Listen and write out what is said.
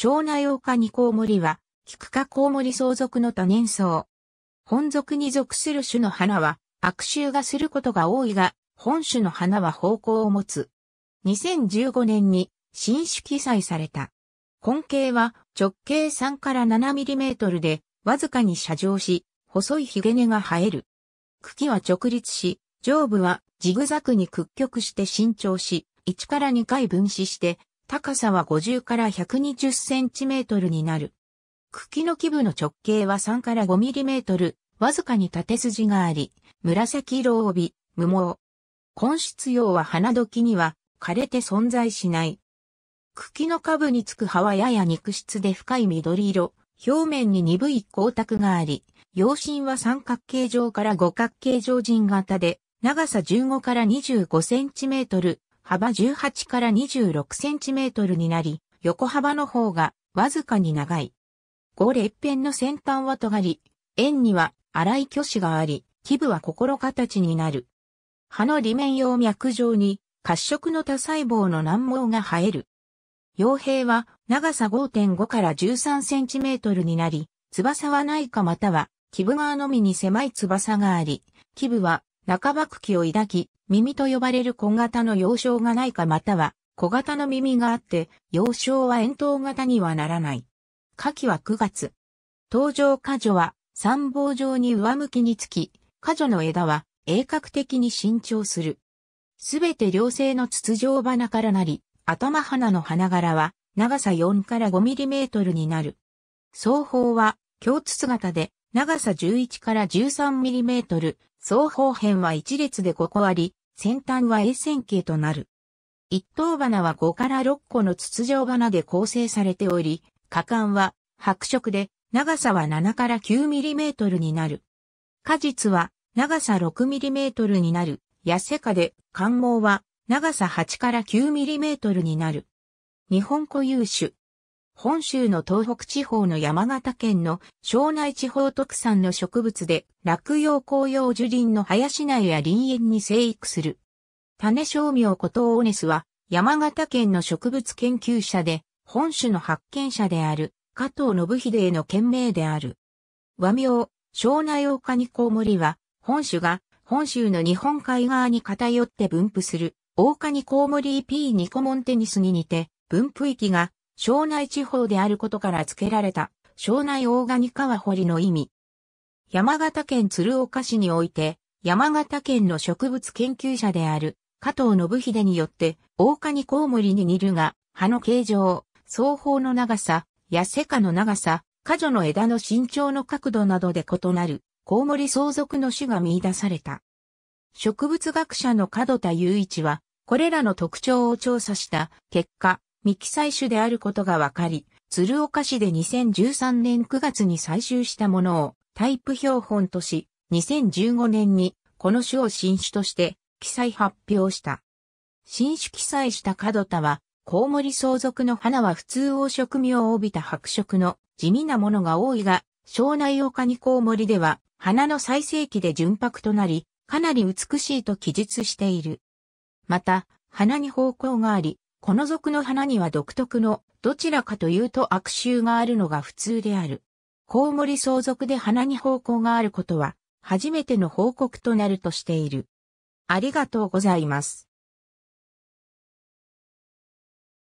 庄内岡二コウモリは、菊科コウモリ相続の多年草。本属に属する種の花は、悪臭がすることが多いが、本種の花は方向を持つ。2015年に新種記載された。根茎は直径3から7トルで、わずかに斜上し、細いヒゲ根が生える。茎は直立し、上部はジグザグに屈曲して伸長し、1から2回分子して、高さは50から120センチメートルになる。茎の基部の直径は3から5ミリメートル、わずかに縦筋があり、紫色帯無毛。根室葉は花時には枯れて存在しない。茎の下部につく葉はやや肉質で深い緑色、表面に鈍い光沢があり、葉身は三角形状から五角形状人型で、長さ15から25センチメートル、幅18から26センチメートルになり、横幅の方がわずかに長い。五列片の先端は尖り、円には粗い鋸子があり、基部は心形になる。葉の裏面葉脈状に褐色の多細胞の軟毛が生える。傭兵は長さ5.5から13センチメートルになり、翼はないかまたは基部側のみに狭い翼があり、基部は中幕機を抱き、耳と呼ばれる小型の幼少がないかまたは小型の耳があって、幼少は円筒型にはならない。下記は9月。登場果樹は参謀状に上向きにつき、果樹の枝は鋭角的に伸長する。すべて良性の筒状花からなり、頭花の花柄は長さ4から5ミリメートルになる。双方は、共筒型で長さ11から13ミリメートル、双方辺は一列で5個あり、先端は A 線形となる。一等花は5から6個の筒状花で構成されており、果敢は白色で長さは7から9ミリメートルになる。果実は長さ6ミリメートルになる。痩せ花で、関毛は長さ8から9ミリメートルになる。日本固有種、本州の東北地方の山形県の庄内地方特産の植物で、落葉紅葉樹林の林内や林園に生育する。種商名ことオーネスは、山形県の植物研究者で、本種の発見者である、加藤信秀への県名である。和名、庄内大ニコウモリは、本種が本州の日本海側に偏って分布する、大ニコウモリ p ニコモンテニスに似て、分布域が庄内地方であることから付けられた、庄内大ワ川堀の意味。山形県鶴岡市において、山形県の植物研究者である、加藤信秀によって、大ニコウモリに似るが、葉の形状、双方の長さ、やセカの長さ、果樹の枝の身長の角度などで異なる、コウモリ相続の種が見出された。植物学者の角田雄一は、これらの特徴を調査した結果、未記載種であることが分かり、鶴岡市で2013年9月に採集したものをタイプ標本とし、2015年にこの種を新種として記載発表した。新種記載した角田は、コウモリ相続の花は普通黄色味を帯びた白色の地味なものが多いが、庄内岡にコウモリでは花の最盛期で純白となり、かなり美しいと記述している。また、花に方向があり、この属の花には独特の、どちらかというと悪臭があるのが普通である。コウモリ相続で花に方向があることは、初めての報告となるとしている。ありがとうございます。